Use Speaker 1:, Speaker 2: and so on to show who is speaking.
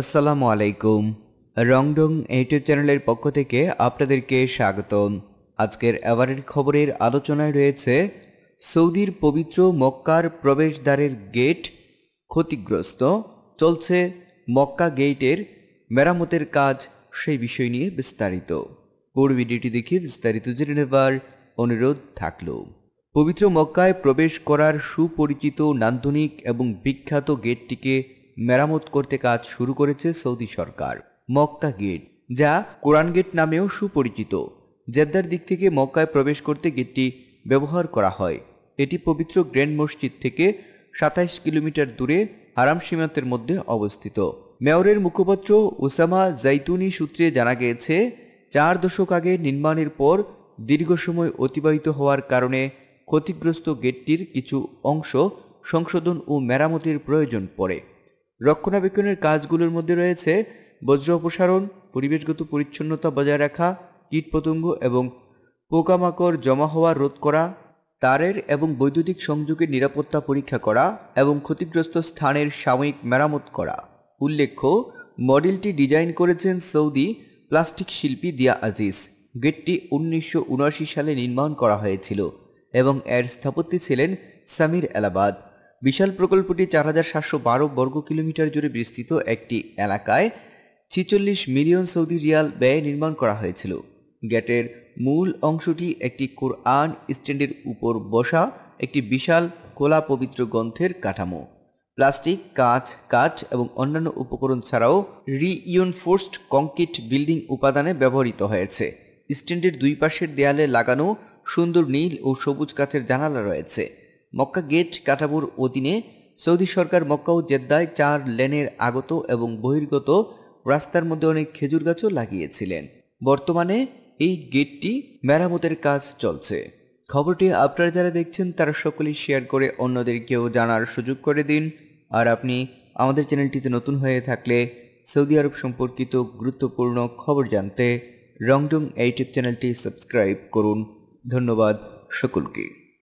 Speaker 1: আসসালামু আলাইকুম রংডং ইউটিউব চ্যানেলের পক্ষ থেকে আপনাদেরকে স্বাগত আজকের এবারের খবরের আলোচনায় রয়েছে সৌদির পবিত্র মক্কার প্রবেশদ্বারের গেট ক্ষতিগ্রস্ত চলছে মক্কা গেটের মেরামতের কাজ সেই বিষয় নিয়ে বিস্তারিত পুরো ভিডিওটি দেখে বিস্তারিত জেনে নেবার অনুরোধ থাকল পবিত্র মক্কায় প্রবেশ করার সুপরিচিত নান্দনিক এবং বিখ্যাত গেটটিকে মেরামত করতে কাজ শুরু করেছে সৌদি সরকার মক্কা গেট যা কোরআন গেট নামেও সুপরিচিত জেদ্দার দিক থেকে মক্কায় প্রবেশ করতে গেটটি ব্যবহার করা হয় এটি পবিত্র গ্র্যান্ড মসজিদ থেকে সাতাইশ কিলোমিটার দূরে হারাম সীমান্তের মধ্যে অবস্থিত মেয়রের মুখপাত্র ওসামা জাইতুনি সূত্রে জানা গিয়েছে চার দশক আগে নির্মাণের পর দীর্ঘ সময় অতিবাহিত হওয়ার কারণে ক্ষতিগ্রস্ত গেটটির কিছু অংশ সংশোধন ও মেরামতির প্রয়োজন পড়ে রক্ষণাবেক্ষণের কাজগুলোর মধ্যে রয়েছে বজ্র অপসারণ পরিবেশগত পরিচ্ছন্নতা বজায় রাখা কীটপতঙ্গ এবং পোকামাকড় জমা হওয়া রোধ করা তারের এবং বৈদ্যুতিক সংযোগের নিরাপত্তা পরীক্ষা করা এবং ক্ষতিগ্রস্ত স্থানের সাময়িক মেরামত করা উল্লেখ্য মডেলটি ডিজাইন করেছেন সৌদি প্লাস্টিক শিল্পী দিয়া আজিজ গেটটি উনিশশো সালে নির্মাণ করা হয়েছিল এবং এর স্থপতি ছিলেন সামির এলাবাদ বিশাল প্রকল্পটি চার হাজার সাতশো বারো বর্গ কিলোমিটার জুড়ে বিস্তৃত একটি এলাকায় ছিচল্লিশ মিলিয়ন সৌদি রিয়াল ব্যয় নির্মাণ করা হয়েছিল গেটের মূল অংশটি একটি কোরআন স্ট্যান্ডের উপর বসা একটি বিশাল খোলা পবিত্র গ্রন্থের কাঠামো প্লাস্টিক কাঁচ কাঠ এবং অন্যান্য উপকরণ ছাড়াও রিইনফোর্সড কংক্রিট বিল্ডিং উপাদানে ব্যবহৃত হয়েছে স্ট্যান্ডের দুই পাশের দেয়ালে লাগানো সুন্দর নীল ও সবুজ কাঠের জানালা রয়েছে মক্কা গেট কাঠামোর অধীনে সৌদি সরকার মক্কা ও জেদ্দায় চার লেনের আগত এবং বহির্গত রাস্তার মধ্যে অনেক খেজুর গাছও লাগিয়েছিলেন বর্তমানে এই গেটটি মেরামতের কাজ চলছে খবরটি আপনারা যারা দেখছেন তারা সকলেই শেয়ার করে অন্যদেরকেও জানার সুযোগ করে দিন আর আপনি আমাদের চ্যানেলটিতে নতুন হয়ে থাকলে সৌদি আরব সম্পর্কিত গুরুত্বপূর্ণ খবর জানতে রংডং ইউটিউব চ্যানেলটি সাবস্ক্রাইব করুন ধন্যবাদ সকলকে